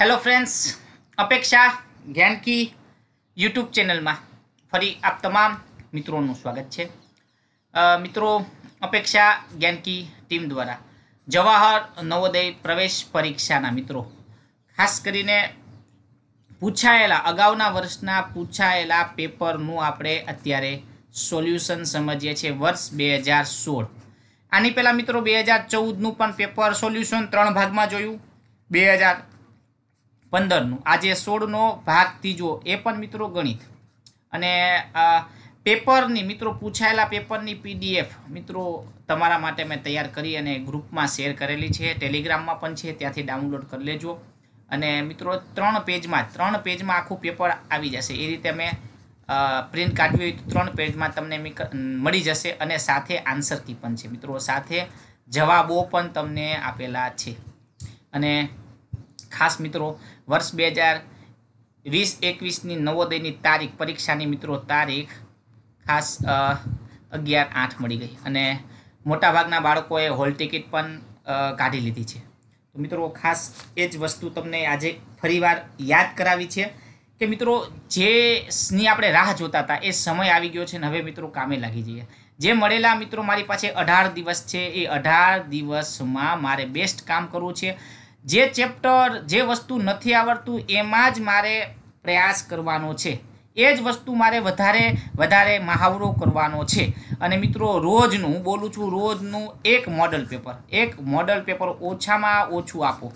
hello friends અપેક્ષા જ્ઞાનકી YouTube ચેનલમાં ફરી આપ તમામ મિત્રોનું સ્વાગત છે મિત્રો અપેક્ષા જ્ઞાનકી ટીમ દ્વારા જવાહર નવોદય પ્રવેશ પરીક્ષાના મિત્રો ખાસ કરીને પૂછાયેલા અગાઉના વર્ષના પૂછાયેલા પેપરનું આપણે અત્યારે સોલ્યુશન સમજીએ છીએ વર્ષ બે હજાર સોળ આની પહેલાં મિત્રો બે હજાર ચૌદનું પણ પેપર સોલ્યુશન ત્રણ ભાગમાં જોયું બે હજાર પંદરનું આજે સોળનો ભાગ ત્રીજો એ પણ મિત્રો ગણિત અને પેપરની મિત્રો પૂછાયેલા પેપરની પીડીએફ મિત્રો તમારા માટે મેં તૈયાર કરી અને ગ્રુપમાં શેર કરેલી છે ટેલિગ્રામમાં પણ છે ત્યાંથી ડાઉનલોડ કરી લેજો અને મિત્રો ત્રણ પેજમાં ત્રણ પેજમાં આખું પેપર આવી જશે એ રીતે મેં પ્રિન્ટ કાઢવી હોય તો ત્રણ પેજમાં તમને મળી જશે અને સાથે આન્સર કી પણ છે મિત્રો સાથે જવાબો પણ તમને આપેલા છે અને ખાસ મિત્રો વર્ષ બે હજાર વીસ એકવીસની નવોદયની તારીખ પરીક્ષાની મિત્રો તારીખ ખાસ અગિયાર આઠ મળી ગઈ અને મોટાભાગના બાળકોએ હોલ ટિકિટ પણ કાઢી લીધી છે તો મિત્રો ખાસ એ જ વસ્તુ તમને આજે ફરીવાર યાદ કરાવી છે કે મિત્રો જેની આપણે રાહ જોતા હતા એ સમય આવી ગયો છે ને હવે મિત્રો કામે લાગી જઈએ જે મળેલા મિત્રો મારી પાસે અઢાર દિવસ છે એ અઢાર દિવસમાં મારે બેસ્ટ કામ કરવું છે જે ચેપ્ટર જે વસ્તુ નથી આવડતું એમાં જ મારે પ્રયાસ કરવાનો છે એ જ વસ્તુ મારે વધારે વધારે મહાવરો કરવાનો છે અને મિત્રો રોજનું બોલું છું રોજનું એક મોડલ પેપર એક મોડલ પેપર ઓછામાં ઓછું આપો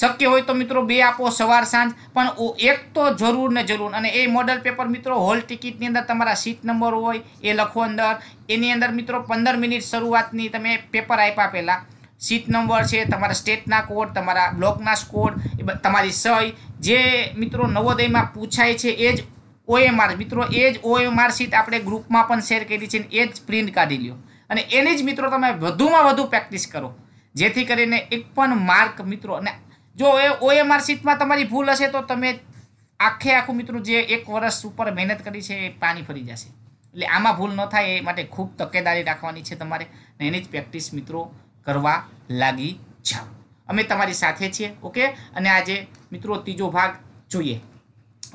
શક્ય હોય તો મિત્રો બે આપો સવાર સાંજ પણ એક તો જરૂર ને જરૂર અને એ મોડલ પેપર મિત્રો હોલ ટિકિટની અંદર તમારા સીટ નંબર હોય એ લખો અંદર એની અંદર મિત્રો પંદર મિનિટ શરૂઆતની તમે પેપર આપ્યા પહેલાં સીટ નંબર છે તમારા સ્ટેટના કોડ તમારા બ્લોકના સ્કોડ તમારી સહી જે મિત્રો નવોદયમાં પૂછાય છે એ જ ઓએમઆર મિત્રો એ જ ઓએમઆર સીટ આપણે ગ્રુપમાં પણ શેર કરી છે એ જ પ્રિન્ટ કાઢી લ્યો અને એને જ મિત્રો તમે વધુમાં વધુ પ્રેક્ટિસ કરો જેથી કરીને એક પણ માર્ક મિત્રો અને જો એ ઓએમઆર સીટમાં તમારી ભૂલ હશે તો તમે આખે આખું મિત્રો જે એક વર્ષ ઉપર મહેનત કરી છે એ પાણી ફરી જશે એટલે આમાં ભૂલ ન થાય એ માટે ખૂબ તકેદારી રાખવાની છે તમારે એની જ પ્રેક્ટિસ મિત્રો કરવા લાગી જાઓ અમે તમારી સાથે છીએ ઓકે અને આજે મિત્રો ત્રીજો ભાગ જોઈએ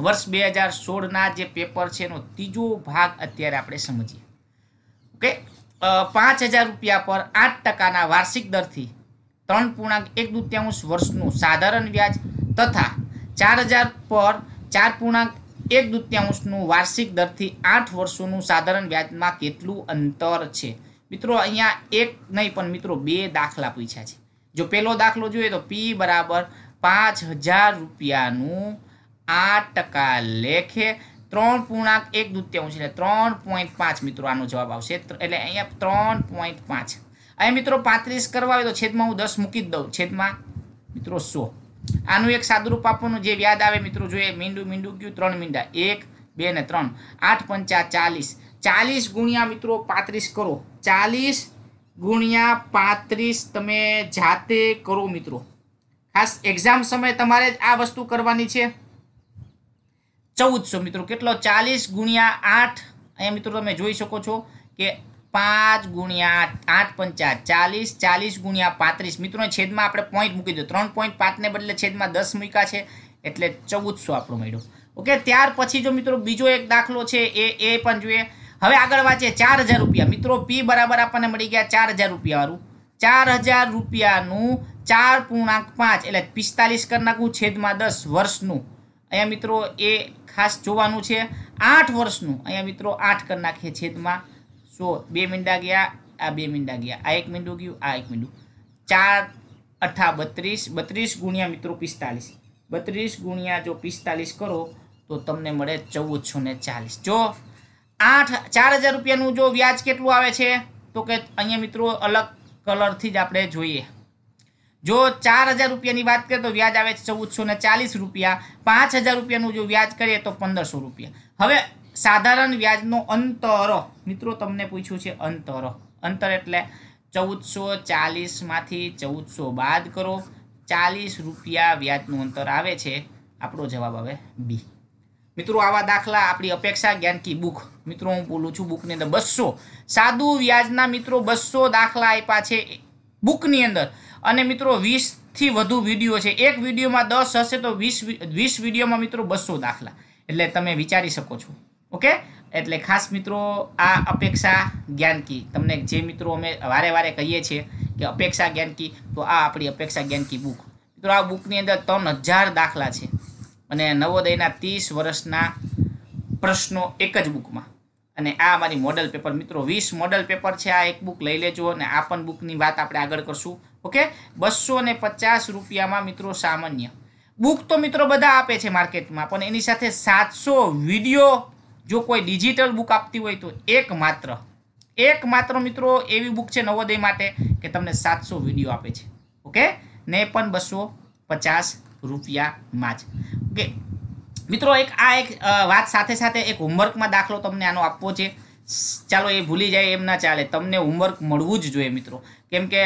વર્ષ બે હજાર સોળના જે પેપર છે એનો ત્રીજો ભાગ અત્યારે આપણે સમજીએ ઓકે પાંચ હજાર રૂપિયા પર આઠ ટકાના વાર્ષિક દરથી ત્રણ પૂર્ણાંક એક દૂત્યાંશ વર્ષનું સાધારણ વ્યાજ તથા ચાર હજાર પર ચાર પૂર્ણાંક એક દૂત્યાંશનું વાર્ષિક દરથી આઠ વર્ષોનું સાધારણ વ્યાજમાં કેટલું અંતર છે મિત્રો અહીંયા એક નહીં પણ મિત્રો બે દાખલા પૂછ્યા છે જો પહેલો દાખલો જોઈએ તો પી બરાબર પાંચ હજાર રૂપિયાનું આઠ ટકા લેખે ત્રણ પૂર્ણાંક એક દૂત્યાંશ એટલે ત્રણ પોઈન્ટ પાંચ મિત્રો આનો જવાબ આવશે એટલે અહીંયા ત્રણ પોઈન્ટ પાંચ અહીંયા મિત્રો પાંત્રીસ કરવા હોય તો છેદમાં હું દસ મૂકી જ દઉં છેદમાં મિત્રો સો આનું એક સાદુરૂપ આપવાનું જે યાદ આવે મિત્રો જોઈએ મીંડું મીંડું કયું ત્રણ મીંડા એક બે ને ત્રણ આઠ પંચા ચાલીસ ચાલીસ ગુણ્યા મિત્રો પાંત્રીસ કરો ચાલીસ ગુણ્યા પાંત્રીસ તમે જાતે કરો મિત્રો ખાસ એક્ઝામ સમય તમારે આ વસ્તુ કરવાની છે ચૌદસો મિત્રો કેટલો ચાલીસ ગુણ્યા આઠ અહીંયા મિત્રો તમે જોઈ શકો છો કે પાંચ ગુણ્યા આઠ આઠ પંચા ચાલીસ ચાલીસ ગુણ્યા પાંત્રીસ મિત્રો છેદમાં આપણે પોઈન્ટ મૂકી દો ત્રણ પોઈન્ટ પાંચને બદલે છેદમાં દસ મૂક્યા છે એટલે ચૌદસો આપણો મળ્યો ઓકે ત્યાર પછી જો મિત્રો બીજો એક દાખલો છે એ એ પણ જોઈએ હવે આગળ વાંચીએ ચાર હજાર રૂપિયા મિત્રો પી બરાબર આપણને મળી ગયા ચાર હજાર રૂપિયાવાળું ચાર હજાર રૂપિયાનું ચાર પૂર્ણાંક પાંચ એટલે પિસ્તાલીસ કરી નાખવું છેદમાં દસ વર્ષનું અહીંયા મિત્રો એ ખાસ જોવાનું છે આઠ વર્ષનું અહીંયા મિત્રો આઠ કરી નાખીએ છેદમાં સો બે મીંડા ગયા આ બે મીંડા ગયા આ એક મીંડું ગયું આ એક મીંડું ચાર અઠા બત્રીસ બત્રીસ ગુણ્યા મિત્રો પિસ્તાલીસ બત્રીસ ગુણ્યા જો પિસ્તાલીસ કરો તો તમને મળે ચૌદસો ને ચાલીસ જો આઠ ચાર હજાર રૂપિયાનું જો વ્યાજ કેટલું આવે છે તો કે અહીંયા મિત્રો અલગ કલરથી જ આપણે જોઈએ જો ચાર હજાર રૂપિયાની વાત કરીએ તો વ્યાજ આવે છે ચૌદસો ને ચાલીસ રૂપિયા પાંચ હજાર રૂપિયાનું જો વ્યાજ કરીએ તો પંદરસો રૂપિયા હવે સાધારણ વ્યાજનો અંતરો મિત્રો તમને પૂછ્યું છે અંતરો અંતર એટલે ચૌદસો ચાલીસમાંથી ચૌદસો બાદ કરો ચાલીસ રૂપિયા વ્યાજનું અંતર આવે છે આપણો જવાબ આવે બી મિત્રો આવા દાખલા આપણી અપેક્ષા જ્ઞાનકી બુક મિત્રો હું બોલું છું બુકની અંદર બસો સાદુ વ્યાજના મિત્રો બસો દાખલા આપ્યા છે બુકની અંદર અને મિત્રો વીસથી વધુ વિડીયો છે એક વિડીયોમાં દસ હશે તો વીસ વીસ વિડીયોમાં મિત્રો બસો દાખલા એટલે તમે વિચારી શકો છો ઓકે એટલે ખાસ મિત્રો આ અપેક્ષા જ્ઞાનકી તમને જે મિત્રો અમે વારે વારે કહીએ છીએ કે અપેક્ષા જ્ઞાનકી તો આ આપણી અપેક્ષા જ્ઞાનકી બુક મિત્રો આ બુકની અંદર ત્રણ હજાર દાખલા છે અને નવોદયના ત્રીસ વર્ષના પ્રશ્નો એક જ બુકમાં અને આ અમારી મોડલ પેપર મિત્રો વીસ મોડલ પેપર છે આ એક બુક લઈ લેજો અને આ પણ બુકની વાત આપણે આગળ કરશું ઓકે બસો ને પચાસ રૂપિયામાં મિત્રો સામાન્ય બુક તો મિત્રો બધા આપે છે માર્કેટમાં પણ એની સાથે સાતસો વિડીયો જો કોઈ ડિજિટલ બુક આપતી હોય તો એક માત્ર એક માત્ર મિત્રો એવી બુક છે નવોદય માટે કે તમને સાતસો વિડીયો આપે છે ઓકે ને પણ બસો પચાસ રૂપિયામાં જ ઓકે મિત્રો એક આ એક વાત સાથે સાથે એક હોમવર્કમાં દાખલો તમને આનો આપવો છે ચાલો એ ભૂલી જાય એમ ના ચાલે તમને હોમવર્ક મળવું જ જોઈએ મિત્રો કેમ કે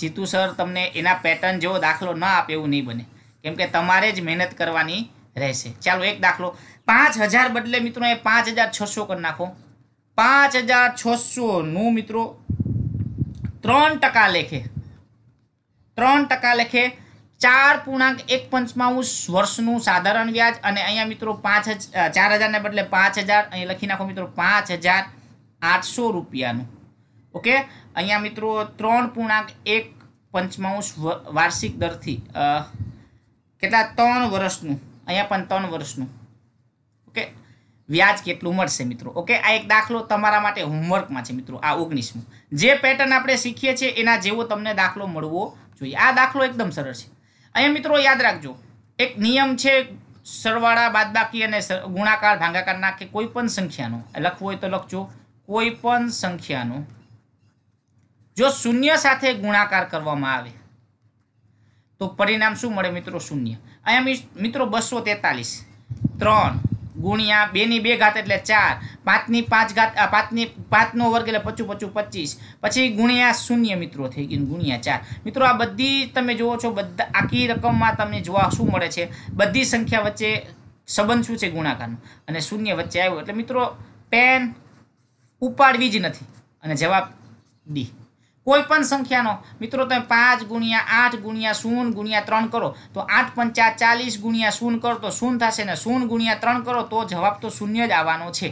જીતુ સર તમને એના પેટર્ન જેવો દાખલો ન આપે એવું નહીં બને કેમ કે તમારે જ મહેનત કરવાની રહેશે ચાલો એક દાખલો પાંચ હજાર બદલે મિત્રો એ પાંચ હજાર છસો કરી નાખો પાંચ હજાર છસોનું મિત્રો ત્રણ ટકા લેખે ત્રણ ટકા લેખે ચાર પૂર્ણાંક એક પંચમાંશ વર્ષનું સાધારણ વ્યાજ અને અહીંયા મિત્રો પાંચ ચાર હજારને બદલે પાંચ હજાર અહીં લખી નાખો મિત્રો પાંચ હજાર આઠસો રૂપિયાનું ઓકે અહીંયા મિત્રો ત્રણ પૂર્ણાંક એક પંચમાંશ વાર્ષિક દરથી કેટલા ત્રણ વર્ષનું અહીંયા પણ ત્રણ વર્ષનું ઓકે વ્યાજ કેટલું મળશે મિત્રો ઓકે આ એક દાખલો તમારા માટે હોમવર્કમાં છે મિત્રો આ ઓગણીસમું જે પેટર્ન આપણે શીખીએ છીએ એના જેવો તમને દાખલો મળવો જોઈએ આ દાખલો એકદમ સરળ છે અહીંયા મિત્રો યાદ રાખજો એક નિયમ છે સરવાળા બાદબાકી અને ગુણાકાર ભાંગાકારના કે કોઈ પણ સંખ્યાનો લખવું હોય તો લખજો કોઈ પણ સંખ્યાનો જો શૂન્ય સાથે ગુણાકાર કરવામાં આવે તો પરિણામ શું મળે મિત્રો શૂન્ય અહીંયા મિત્રો બસો તેતાલીસ ત્રણ ગુણ્યા બેની બે ઘાત એટલે ચાર પાંચની પાંચ ઘાત પાંચની પાંચનો વર્ગ એટલે પચું પચું પચીસ પછી ગુણ્યા શૂન્ય મિત્રો થઈ ગયું ગુણ્યા ચાર મિત્રો આ બધી તમે જુઓ છો બધા આખી રકમમાં તમને જોવા શું મળે છે બધી સંખ્યા વચ્ચે સંબંધ શું છે ગુણાકારનો અને શૂન્ય વચ્ચે આવ્યો એટલે મિત્રો પેન ઉપાડવી જ નથી અને જવાબ ડી કોઈ પણ સંખ્યાનો મિત્રો તમે પાંચ ગુણ્યા આઠ ગુણ્યા શૂન્ય ગુણ્યા ત્રણ કરો તો આઠ પંચા ચાલીસ ગુણ્યા શૂન્ય કરો તો શૂન્ય થશે ને શૂન્ય ગુણ્યા ત્રણ કરો તો જવાબ તો શૂન્ય જ આવવાનો છે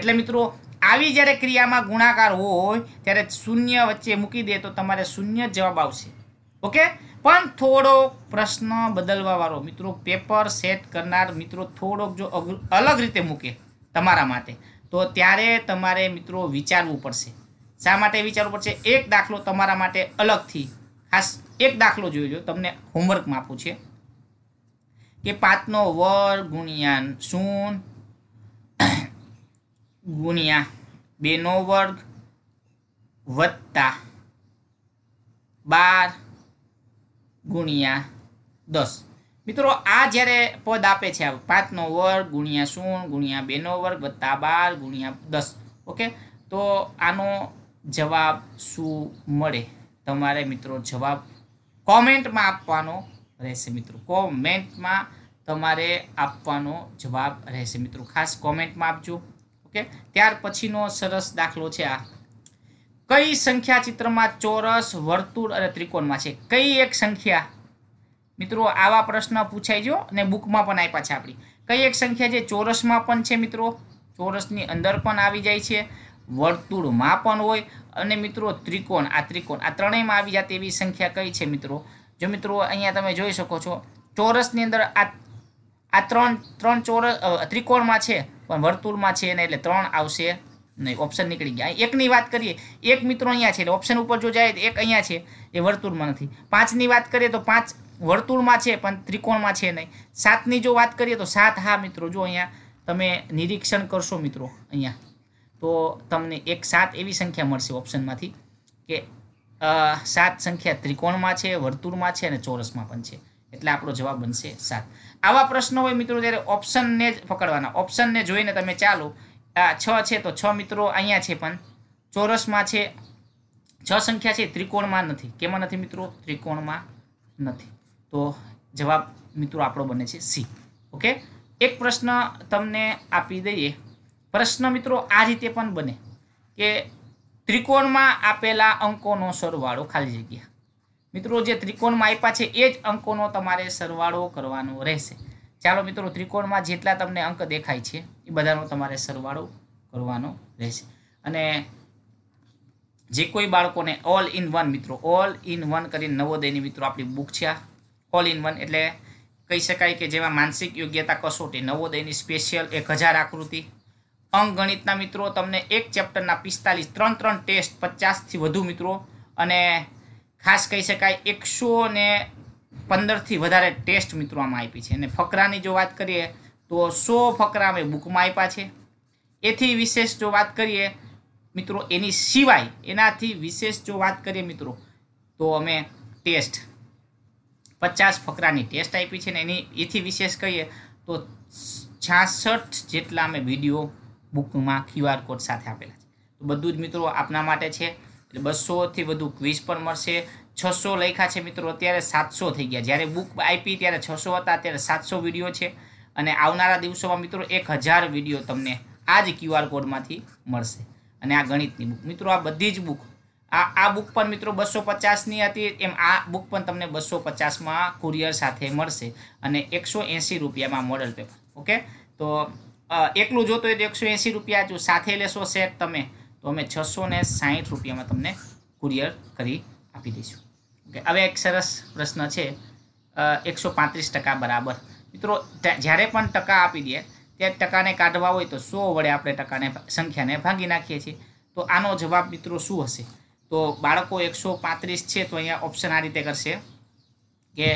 એટલે મિત્રો આવી જ્યારે ક્રિયામાં ગુણાકાર હોય ત્યારે શૂન્ય વચ્ચે મૂકી દે તો તમારે શૂન્ય જવાબ આવશે ઓકે પણ થોડો પ્રશ્ન બદલવાવાળો મિત્રો પેપર સેટ કરનાર મિત્રો થોડોક જો અલગ રીતે મૂકે તમારા માટે તો ત્યારે તમારે મિત્રો વિચારવું પડશે શા માટે વિચારવું પડશે એક દાખલો તમારા માટે અલગથી ખાસ એક દાખલો જોઈ લો તમને હોમવર્કમાં આપું છે કે પાંચનો વર્ગ ગુણ્યા શૂન ગુણ્યા બેનો વર્ગ વત્તા બાર ગુણ્યા દસ મિત્રો આ જ્યારે પદ આપે છે પાંચનો વર્ગ ગુણ્યા શૂન ગુણ્યા બેનો વર્ગ વત્તા બાર ગુણ્યા દસ ઓકે તો આનો જવાબ શું મળે તમારે મિત્રો જવાબ કોમેન્ટમાં આપવાનો રહેશે મિત્રો કોમેન્ટમાં તમારે આપવાનો જવાબ રહેશે મિત્રો ખાસ કોમેન્ટમાં આપજો ઓકે ત્યાર પછીનો સરસ દાખલો છે આ કઈ સંખ્યા ચિત્રમાં ચોરસ વર્તુળ અને ત્રિકોણમાં છે કઈ એક સંખ્યા મિત્રો આવા પ્રશ્ન પૂછાઈ ગયો અને બુકમાં પણ આપ્યા છે આપણી કઈ એક સંખ્યા જે ચોરસમાં પણ છે મિત્રો ચોરસની અંદર પણ આવી જાય છે વર્તુળમાં પણ હોય અને મિત્રો ત્રિકોણ આ ત્રિકોણ આ ત્રણેયમાં આવી જાતી એવી સંખ્યા કઈ છે મિત્રો જો મિત્રો અહીંયા તમે જોઈ શકો છો ચોરસની અંદર આ આ ત્રણ ત્રણ ચોરસ ત્રિકોણમાં છે પણ વર્તુળમાં છે ને એટલે ત્રણ આવશે નહીં ઓપ્શન નીકળી ગયા એકની વાત કરીએ એક મિત્રો અહીંયા છે એટલે ઓપ્શન ઉપર જો જાય તો એક અહીંયા છે એ વર્તુળમાં નથી પાંચની વાત કરીએ તો પાંચ વર્તુળમાં છે પણ ત્રિકોણમાં છે નહીં સાતની જો વાત કરીએ તો સાત હા મિત્રો જો અહીંયા તમે નિરીક્ષણ કરશો મિત્રો અહીંયા તો તમને એક સાત એવી સંખ્યા મળશે ઓપ્શનમાંથી કે સાત સંખ્યા ત્રિકોણમાં છે વર્તુળમાં છે અને ચોરસમાં પણ છે એટલે આપણો જવાબ બનશે સાત આવા પ્રશ્નો હોય મિત્રો ત્યારે ઓપ્શનને જ પકડવાના ઓપ્શનને જોઈને તમે ચાલો છ છે તો છ મિત્રો અહીંયા છે પણ ચોરસમાં છે છ સંખ્યા છે ત્રિકોણમાં નથી કેમાં નથી મિત્રો ત્રિકોણમાં નથી તો જવાબ મિત્રો આપણો બને છે સી ઓકે એક પ્રશ્ન તમને આપી દઈએ પ્રશ્ન મિત્રો આ રીતે પણ બને કે ત્રિકોણમાં આપેલા અંકોનો સરવાળો ખાલી જગ્યા મિત્રો જે ત્રિકોણમાં આપ્યા છે એ જ અંકોનો તમારે સરવાળો કરવાનો રહેશે ચાલો મિત્રો ત્રિકોણમાં જેટલા તમને અંક દેખાય છે એ બધાનો તમારે સરવાળો કરવાનો રહેશે અને જે કોઈ બાળકોને ઓલ ઇન વન મિત્રો ઓલ ઇન વન કરીને નવોદયની મિત્રો આપણી બુક છે ઓલ ઇન વન એટલે કહી શકાય કે જેમાં માનસિક યોગ્યતા કસોટી નવોદયની સ્પેશિયલ એક હજાર આકૃતિ અંક મિત્રો તમને એક ચેપ્ટરના પિસ્તાલીસ ત્રણ ત્રણ ટેસ્ટ પચાસથી વધુ મિત્રો અને ખાસ કહી શકાય એકસો ને પંદરથી વધારે ટેસ્ટ મિત્રો આમાં આપી છે અને ફકરાની જો વાત કરીએ તો સો ફકરા અમે બુકમાં આપ્યા છે એથી વિશેષ જો વાત કરીએ મિત્રો એની સિવાય એનાથી વિશેષ જો વાત કરીએ મિત્રો તો અમે ટેસ્ટ પચાસ ફકરાની ટેસ્ટ આપી છે ને એની એથી વિશેષ કહીએ તો છાસઠ જેટલા અમે વિડીયો બુકમાં ક્યુઆર કોડ સાથે આપેલા છે તો બધું જ મિત્રો આપના માટે છે એટલે બસોથી વધુ ક્વિઝ પણ મળશે છસો લખ્યા છે મિત્રો અત્યારે સાતસો થઈ ગયા જ્યારે બુક આપી ત્યારે છસો હતા અત્યારે સાતસો વિડીયો છે અને આવનારા દિવસોમાં મિત્રો એક હજાર વિડીયો તમને આ જ ક્યુઆર કોડમાંથી મળશે અને આ ગણિતની બુક મિત્રો આ બધી જ બુક આ આ બુક પણ મિત્રો બસો પચાસની હતી એમ આ બુક પણ તમને બસો પચાસમાં કુરિયર સાથે મળશે અને એકસો એંસી રૂપિયામાં મોડલ પેપર ઓકે તો એકલું જોતો હોય તો એકસો એંસી રૂપિયા જો સાથે લેશો સેટ તમે તો અમે છસો ને સાહીઠ રૂપિયામાં તમને કુરિયર કરી આપી દઈશું ઓકે હવે એક સરસ પ્રશ્ન છે એકસો પાંત્રીસ ટકા બરાબર મિત્રો જ્યારે પણ ટકા આપી દે ત્યારે ટકાને કાઢવા હોય તો સો વડે આપણે ટકાને સંખ્યાને ભાંગી નાખીએ છીએ તો આનો જવાબ મિત્રો શું હશે તો બાળકો એકસો પાંત્રીસ છે તો અહીંયા ઓપ્શન આ રીતે કરશે કે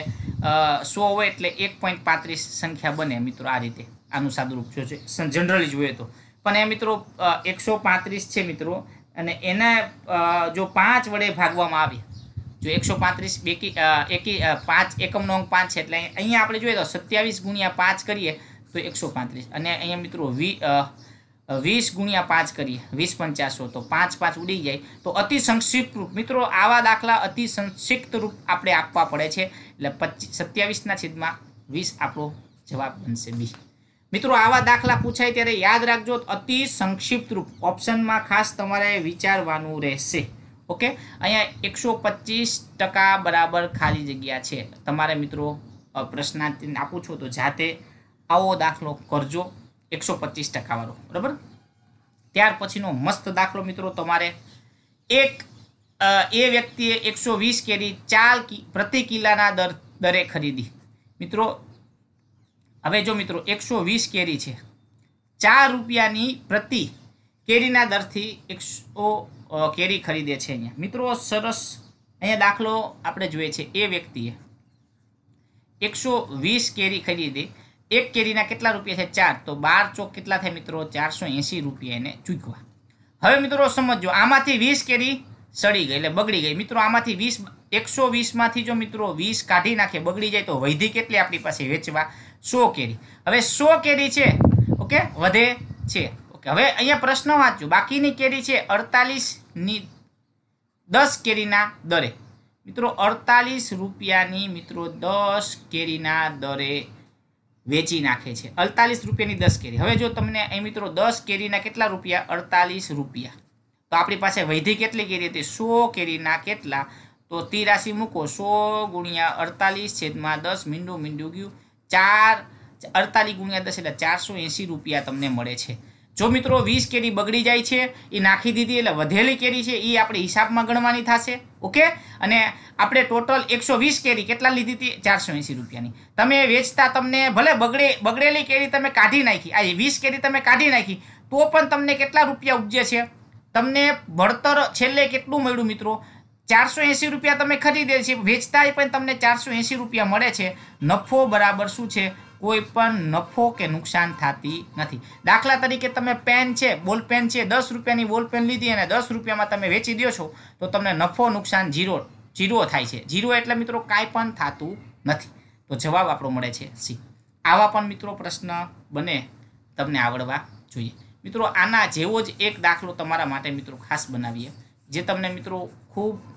સો હોય એટલે એક પોઈન્ટ પાંત્રીસ સંખ્યા બને મિત્રો આ રીતે આનું સાદું રૂપ છે જનરલી જોઈએ તો પણ એ મિત્રો એકસો પાંત્રીસ છે મિત્રો અને એને જો પાંચ વડે ભાગવામાં આવે જો એકસો પાંત્રીસ બેકી એકી પાંચ એકમનો અંક પાંચ છે એટલે અહીંયા આપણે જોઈએ તો સત્યાવીસ ગુણ્યા પાંચ કરીએ તો એકસો પાંત્રીસ અને અહીંયા મિત્રો વી વીસ ગુણ્યા પાંચ કરીએ વીસ પંચાસો તો પાંચ પાંચ ઉડી જાય તો અતિ સંક્ષિપ્ત રૂપ મિત્રો આવા દાખલા અતિ સંક્ષિપ્ત રૂપ આપણે આપવા પડે છે એટલે પચીસ સત્યાવીસના છેદમાં વીસ આપણો જવાબ બનશે બી મિત્રો આવા દાખલા પૂછાય ત્યારે યાદ રાખજો અતિ સંક્ષિપ્ત રૂપ ઓપ્શનમાં ખાસ તમારે વિચારવાનું રહેશે ઓકે અહીંયા એકસો પચીસ ટકા બરાબર ખાલી જગ્યા છે તમારે મિત્રો પ્રશ્નાર્થીને આપું છું તો જાતે આવો દાખલો કરજો એકસો પચીસ ટકાવાળો બરાબર ત્યાર પછીનો મસ્ત દાખલો મિત્રો તમારે એક એ વ્યક્તિએ એકસો વીસ કેરી ચાર પ્રતિ કિલ્લાના દર દરે ખરીદી મિત્રો હવે જો મિત્રો એકસો વીસ કેરી છે ચાર રૂપિયાની પ્રતિ કેરીના દરથી એકસો કેરી ખરીદે છે અહીંયા મિત્રો સરસ અહીંયા દાખલો આપણે જોઈએ છે એ વ્યક્તિએ એકસો વીસ કેરી ખરીદી એક કેરીના કેટલા રૂપિયા છે ચાર તો બાર ચોક કેટલા થાય મિત્રો ચારસો એંસી રૂપિયા એને ચૂકવા હવે મિત્રો સમજો આમાંથી વીસ કેરી સડી ગઈ એટલે બગડી ગઈ મિત્રો આમાંથી વીસ એકસો વીસમાંથી જો મિત્રો વીસ કાઢી નાખે બગડી જાય તો વૈધિ કેટલી આપણી પાસે વેચવા સો કેરી હવે સો કેરી છે ઓકે વધે છે ઓકે હવે અહીંયા પ્રશ્ન વાંચ્યું બાકીની કેરી છે અડતાલીસની દસ કેરીના દરે મિત્રો અડતાલીસ રૂપિયાની મિત્રો દસ કેરીના દરે વેચી નાખે છે અડતાલીસ રૂપિયાની દસ કેરી હવે જો તમને એ મિત્રો દસ કેરીના કેટલા રૂપિયા અડતાલીસ રૂપિયા તો આપણી પાસે વૈધી કેટલી કેરી હતી સો કેરીના કેટલા તો તિરાશી મૂકો સો ગુણ્યા અડતાલીસ છેદમાં દસ મીંડું મીંડું ગયું ચાર અડતાલીસ ગુણ્યા દસ એટલે ચારસો એંસી રૂપિયા તમને મળે છે જો મિત્રો વીસ કેરી બગડી જાય છે એ નાખી દીધી એટલે વધેલી કેરી છે એ આપણે હિસાબમાં ગણવાની થશે ઓકે અને આપણે ટોટલ એકસો વીસ કેરી કેટલા લીધી હતી ચારસો એંસી રૂપિયાની તમે વેચતા તમને ભલે બગડે બગડેલી કેરી તમે કાઢી નાખી આ વીસ કેરી તમે કાઢી નાખી તો પણ તમને કેટલા રૂપિયા ઉપજે છે તમને ભણતર છેલ્લે કેટલું મળ્યું મિત્રો ચારસો એંસી રૂપિયા તમે ખરીદે છે વેચતાય પણ તમને ચારસો એંસી રૂપિયા મળે છે નફો બરાબર શું છે કોઈ પણ નફો કે નુકસાન થતી નથી દાખલા તરીકે તમે પેન છે પેન છે દસ રૂપિયાની બોલપેન લીધી અને દસ રૂપિયામાં તમે વેચી દો છો તો તમને નફો નુકસાન ઝીરો ઝીરો થાય છે જીરો એટલે મિત્રો કાંઈ પણ થતું નથી તો જવાબ આપણો મળે છે સી આવા પણ મિત્રો પ્રશ્ન બને તમને આવડવા જોઈએ મિત્રો આના જેવો જ એક દાખલો તમારા માટે મિત્રો ખાસ બનાવીએ જે તમને મિત્રો ખૂબ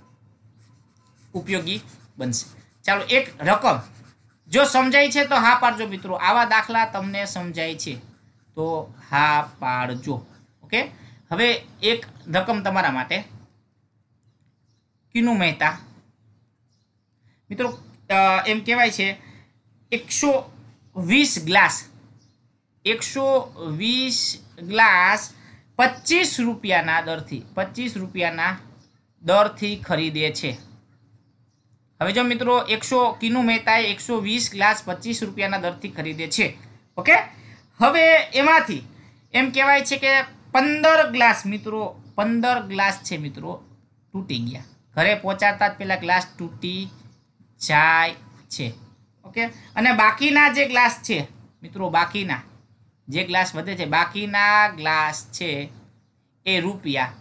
ઉપયોગી બનશે ચાલો એક રકમ જો સમજાય છે તો હા પાડજો મિત્રો આવા દાખલા તમને સમજાય છે તો હા પાડજો ઓકે હવે એક રકમ તમારા માટે કિનુ મહેતા મિત્રો એમ કહેવાય છે એકસો વીસ ગ્લાસ એકસો વીસ ગ્લાસ પચીસ રૂપિયાના દરથી પચીસ રૂપિયાના દરથી ખરીદે છે હવે જો મિત્રો એકસો કિનુ મહેતાએ એકસો વીસ ગ્લાસ પચીસ રૂપિયાના દરથી ખરીદે છે ઓકે હવે એમાંથી એમ કહેવાય છે કે પંદર ગ્લાસ મિત્રો પંદર ગ્લાસ છે મિત્રો તૂટી ગયા ઘરે પહોંચાડતા જ પહેલાં ગ્લાસ તૂટી જાય છે ઓકે અને બાકીના જે ગ્લાસ છે મિત્રો બાકીના જે ગ્લાસ વધે છે બાકીના ગ્લાસ છે એ રૂપિયા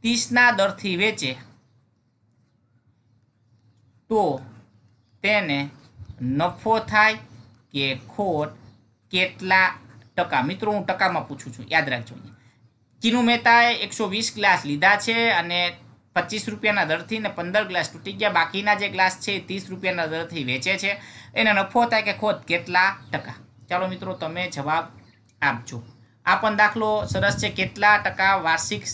ત્રીસના દરથી વેચે તો તેને નફો થાય કે ખોટ કેટલા ટકા મિત્રો હું ટકામાં પૂછું છું યાદ રાખજો ચીનુ મહેતાએ એકસો વીસ ગ્લાસ લીધા છે અને પચીસ રૂપિયાના દરથી ને પંદર ગ્લાસ તૂટી ગયા બાકીના જે ગ્લાસ છે એ ત્રીસ રૂપિયાના દરથી વેચે છે એને નફો થાય કે ખોટ કેટલા ટકા ચાલો મિત્રો તમે જવાબ આપજો આ પણ દાખલો સરસ છે કેટલા ટકા વાર્ષિક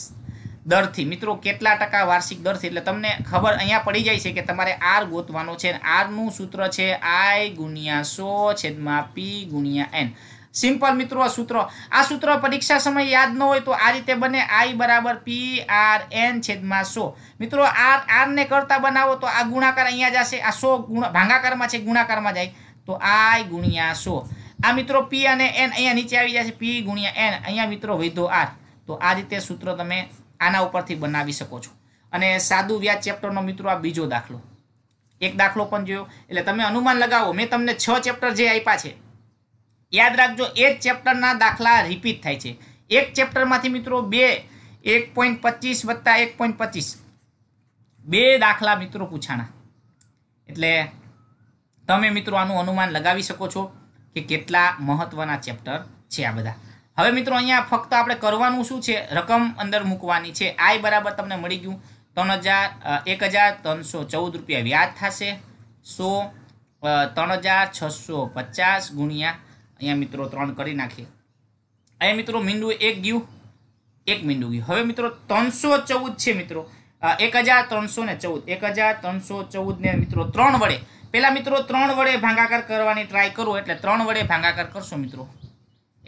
દરથી મિત્રો કેટલા ટકા વાર્ષિક દરથી એટલે તમને ખબર અહીંયા પડી જાય છે કે તમારે આર ગોતવાનો છે આરનું સૂત્ર છે આઈ ગુણ્યા સો છેદમાં પી ગુણ્યા એન સિમ્પલ મિત્રો આ સૂત્ર આ સૂત્ર પરીક્ષા સમય યાદ ન હોય તો આ રીતે બને આઈ બરાબર પી આર એન છેદમાં સો મિત્રો આર આરને કરતા બનાવો તો આ ગુણાકાર અહીંયા જશે આ સો ગુણ ભાંગાકારમાં છે ગુણાકારમાં જાય તો આઈ ગુણ્યા સો આ મિત્રો પી અને એન અહીંયા નીચે આવી જશે પી ગુણ્યા એન અહીંયા મિત્રો વૈધો આર તો આ રીતે સૂત્ર તમે આના ઉપરથી બનાવી શકો છો અને સાદું વ્યાજ ચેપ્ટરનો મિત્રો આ બીજો દાખલો એક દાખલો પણ જોયો એટલે તમે અનુમાન લગાવો મેં તમને છ ચેપ્ટર જે આપ્યા છે યાદ રાખજો એ જ ચેપ્ટરના દાખલા રિપીટ થાય છે એક ચેપ્ટરમાંથી મિત્રો બે એક પોઈન્ટ પચીસ વત્તા એક પોઈન્ટ પચીસ બે દાખલા મિત્રો પૂછાણા એટલે તમે મિત્રો આનું અનુમાન લગાવી શકો છો કે કેટલા મહત્ત્વના ચેપ્ટર છે આ બધા હવે મિત્રો અહીંયા ફક્ત આપણે કરવાનું શું છે રકમ અંદર મૂકવાની છે આય બરાબર તમને મળી ગયું ત્રણ હજાર એક હજાર ત્રણસો ચૌદ રૂપિયા વ્યાજ થશે સો ત્રણ હજાર છસો પચાસ ગુણ્યા અહીંયા મિત્રો ત્રણ કરી નાખીએ અહીંયા મિત્રો મીંડું એક ગયું એક મીંડું ગયું હવે મિત્રો ત્રણસો ચૌદ છે મિત્રો એક હજાર ત્રણસો ને ચૌદ એક હજાર ત્રણસો ચૌદ ને મિત્રો ત્રણ વડે પહેલાં મિત્રો ત્રણ વડે ભાંગાકાર કરવાની ટ્રાય કરો એટલે ત્રણ વડે ભાંગાકાર કરશો મિત્રો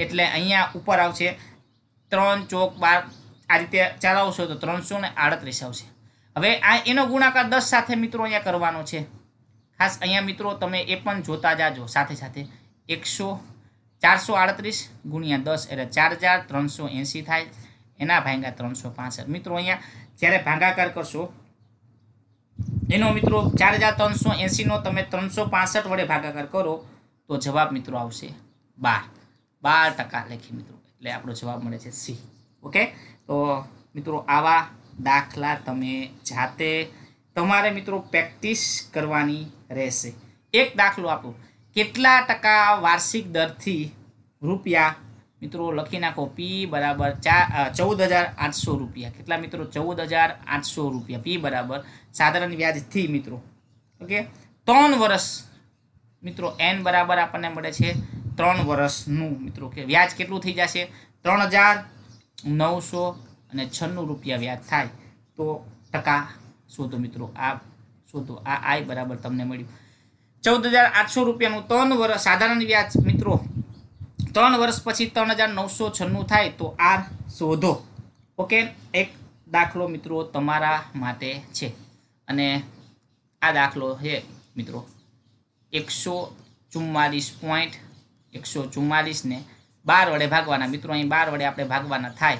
એટલે અહીંયા ઉપર આવશે ત્રણ ચોક બાર આ રીતે ચલાવશો તો ત્રણસો ને આડત્રીસ આવશે હવે આ એનો ગુણાકાર દસ સાથે મિત્રો અહીંયા કરવાનો છે ખાસ અહીંયા મિત્રો તમે એ પણ જોતા જાજો સાથે સાથે એકસો ચારસો આડત્રીસ ગુણ્યા દસ એટલે ચાર હજાર ત્રણસો એંસી થાય એના ભાંગા ત્રણસો પાસઠ મિત્રો અહીંયા જ્યારે ભાંગાકાર કરશો એનો મિત્રો ચાર હજાર ત્રણસો એંસીનો તમે ત્રણસો પાસઠ વડે ભાગાકાર કરો તો જવાબ મિત્રો આવશે બાર બાર ટકા લેખી મિત્રો એટલે આપણો જવાબ મળે છે સી ઓકે તો મિત્રો આવા દાખલા તમે જાતે તમારે મિત્રો પ્રેક્ટિસ કરવાની રહેશે એક દાખલો આપો કેટલા ટકા વાર્ષિક દરથી રૂપિયા મિત્રો લખી નાખો પી બરાબર ચાર ચૌદ હજાર આઠસો રૂપિયા કેટલા મિત્રો ચૌદ હજાર આઠસો રૂપિયા પી બરાબર સાધારણ વ્યાજથી મિત્રો ઓકે ત્રણ વર્ષ મિત્રો એન બરાબર આપણને મળે છે ત્રણ વર્ષનું મિત્રો કે વ્યાજ કેટલું થઈ જશે ત્રણ હજાર નવસો અને છન્નું રૂપિયા વ્યાજ થાય તો ટકા શોધો મિત્રો આ શોધો આ આય બરાબર તમને મળ્યું ચૌદ હજાર આઠસો રૂપિયાનું ત્રણ વર્ષ સાધારણ વ્યાજ મિત્રો ત્રણ વર્ષ પછી ત્રણ હજાર નવસો છન્નું થાય તો આર શોધો ઓકે એક દાખલો મિત્રો તમારા માટે છે અને આ દાખલો છે મિત્રો એકસો ચુમ્માલીસ પોઈન્ટ એકસો ચુમ્માલીસને બાર વડે ભાગવાના મિત્રો અહીં બાર વડે આપણે ભાગવાના થાય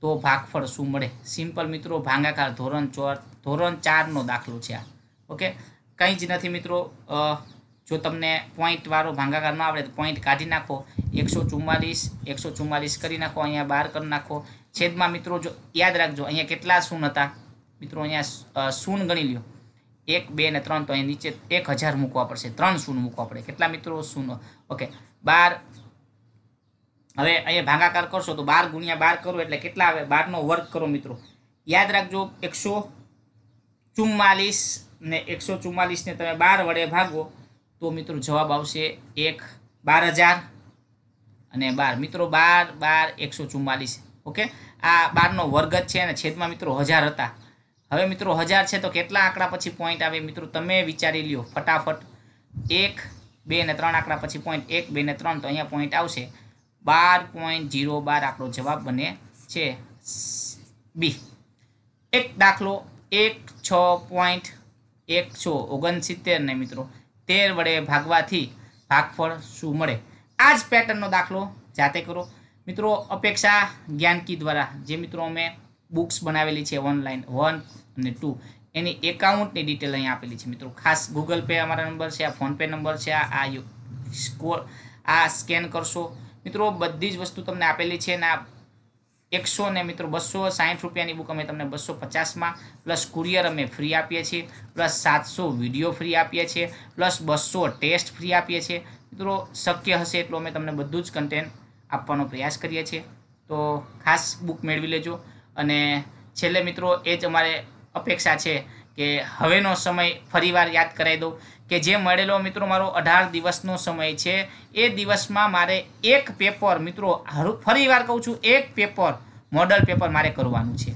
તો ભાગફળ શું મળે સિમ્પલ મિત્રો ભાંગાકાર ધોરણ ચોર ધોરણ ચારનો દાખલો છે આ ઓકે કંઈ જ નથી મિત્રો જો તમને પોઈન્ટવાળો ભાંગાકાર ન આવડે તો પોઈન્ટ કાઢી નાખો એકસો ચુમ્માલીસ એકસો ચુમ્માલીસ કરી નાખો અહીંયા બાર કરી નાખો છેદમાં મિત્રો જો યાદ રાખજો અહીંયા કેટલા શૂન હતા મિત્રો અહીંયા શૂન ગણી લ્યો એક બે ને ત્રણ તો અહીં નીચે એક હજાર મૂકવા પડશે ત્રણ શૂન મૂકવા પડે કેટલા મિત્રો શૂન ઓકે બાર હવે અહીંયા ભાગાકાર કરશો તો બાર ગુણ્યા બાર કરો એટલે કેટલા આવે બારનો વર્ગ કરો મિત્રો યાદ રાખજો એકસો ચુમ્માલીસ ને એકસો ચુમ્માલીસને તમે બાર વડે ભાગો તો મિત્રો જવાબ આવશે એક બાર હજાર અને બાર મિત્રો બાર બાર એકસો ચુમ્માલીસ ઓકે આ બારનો વર્ગ જ છે અને છેદમાં મિત્રો હજાર હતા હવે મિત્રો હજાર છે તો કેટલા આંકડા પછી પોઈન્ટ આવે મિત્રો તમે વિચારી લ્યો ફટાફટ એક બે ને ત્રણ આંકડા પછી પોઈન્ટ એક બે ને ત્રણ તો અહીંયા પોઈન્ટ આવશે બાર પોઈન્ટ જીરો બાર આપણો જવાબ બને છે બી એક દાખલો એક છ પોઈન્ટ એકસો ને મિત્રો તેર વડે ભાગવાથી ભાગફળ શું મળે આ જ પેટર્નનો દાખલો જાતે કરો મિત્રો અપેક્ષા જ્ઞાનકી દ્વારા જે મિત્રો અમે બુક્સ બનાવેલી છે ઓનલાઈન વન અને ટુ એની એકાઉન્ટની ડિટેલ અહીં આપેલી છે મિત્રો ખાસ ગૂગલ પે અમારા નંબર છે આ ફોનપે નંબર છે આ આ સ્કોર આ સ્કેન કરશો મિત્રો બધી જ વસ્તુ તમને આપેલી છે અને આ એકસો ને મિત્રો બસો સાઠ રૂપિયાની બુક અમે તમને બસો પચાસમાં પ્લસ કુરિયર અમે ફ્રી આપીએ છીએ પ્લસ સાતસો વિડીયો ફ્રી આપીએ છીએ પ્લસ બસો ટેસ્ટ ફ્રી આપીએ છીએ મિત્રો શક્ય હશે એટલો અમે તમને બધું જ કન્ટેન્ટ આપવાનો પ્રયાસ કરીએ છીએ તો ખાસ બુક મેળવી લેજો અને છેલ્લે મિત્રો એ જ અમારે અપેક્ષા છે કે હવેનો સમય ફરીવાર યાદ કરાવી દઉં કે જે મળેલો મિત્રો મારો અઢાર દિવસનો સમય છે એ દિવસમાં મારે એક પેપર મિત્રો ફરીવાર કહું છું એક પેપર મોડલ પેપર મારે કરવાનું છે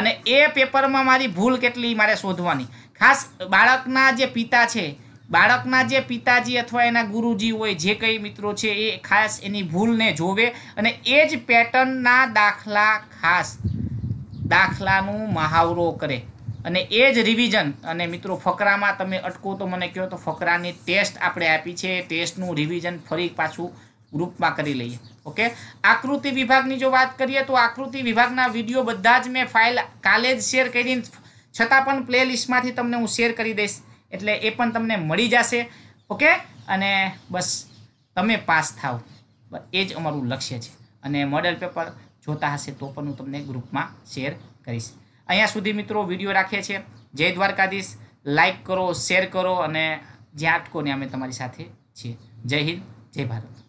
અને એ પેપરમાં મારી ભૂલ કેટલી મારે શોધવાની ખાસ બાળકના જે પિતા છે બાળકના જે પિતાજી અથવા એના ગુરુજી હોય જે કંઈ મિત્રો છે એ ખાસ એની ભૂલને જોવે અને એ જ પેટર્નના દાખલા ખાસ દાખલાનું મહાવરો કરે અને એ જ રિવિઝન અને મિત્રો ફકરામાં તમે અટકો તો મને કહો તો ફકરાની ટેસ્ટ આપણે આપી છે ટેસ્ટનું રિવિઝન ફરી પાછું ગ્રુપમાં કરી લઈએ ઓકે આકૃતિ વિભાગની જો વાત કરીએ તો આકૃતિ વિભાગના વિડીયો બધા જ મેં ફાઇલ કાલે જ શેર કરીને છતાં પણ પ્લેલિસ્ટમાંથી તમને હું શેર કરી દઈશ એટલે એ પણ તમને મળી જશે ઓકે અને બસ તમે પાસ થાવ એ જ અમારું લક્ષ્ય છે અને મોડેલ પેપર જોતા હશે તો પણ હું તમને ગ્રુપમાં શેર કરીશ અહીંયા સુધી મિત્રો વિડીયો રાખીએ છીએ જય દ્વારકાધીશ લાઇક કરો શેર કરો અને જ્યાં અટકોને અમે તમારી સાથે છીએ જય હિન્દ જય ભારત